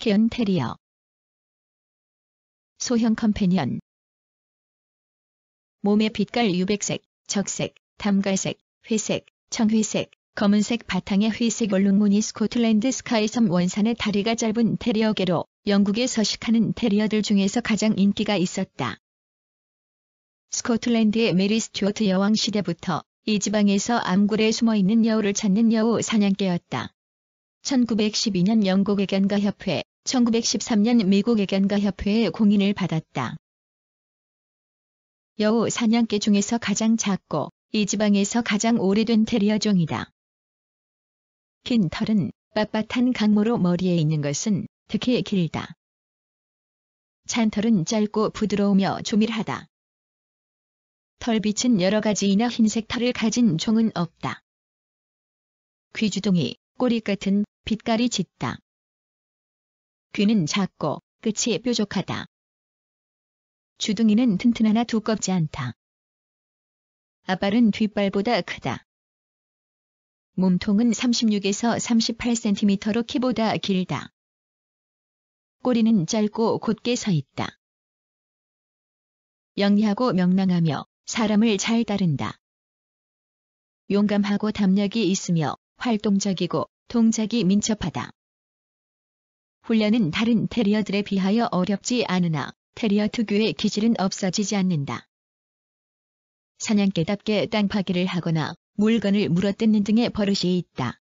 키언 테리어 소형 컴패니언 몸의 빛깔 유백색, 적색, 담갈색, 회색, 청회색, 검은색 바탕에 회색 얼룩무늬 스코틀랜드 스카이섬 원산의 다리가 짧은 테리어계로 영국에 서식하는 테리어들 중에서 가장 인기가 있었다. 스코틀랜드의 메리 스튜어트 여왕 시대부터 이 지방에서 암굴에 숨어있는 여우를 찾는 여우 사냥개였다. 1912년 영국 애견과 협회 1913년 미국 애견가협회의 공인을 받았다. 여우 사냥개 중에서 가장 작고 이 지방에서 가장 오래된 테리어 종이다. 긴 털은 빳빳한 강모로 머리에 있는 것은 특히 길다. 찬털은 짧고 부드러우며 조밀하다. 털빛은 여러 가지이나 흰색 털을 가진 종은 없다. 귀주둥이 꼬리 같은 빛깔이 짙다. 귀는 작고 끝이 뾰족하다. 주둥이는 튼튼하나 두껍지 않다. 앞발은 뒷발보다 크다. 몸통은 36에서 38cm로 키보다 길다. 꼬리는 짧고 곧게 서 있다. 영리하고 명랑하며 사람을 잘 따른다. 용감하고 담력이 있으며 활동적이고 동작이 민첩하다. 훈련은 다른 테리어들에 비하여 어렵지 않으나 테리어 특유의 기질은 없어지지 않는다. 사냥개답게 땅 파기를 하거나 물건을 물어뜯는 등의 버릇이 있다.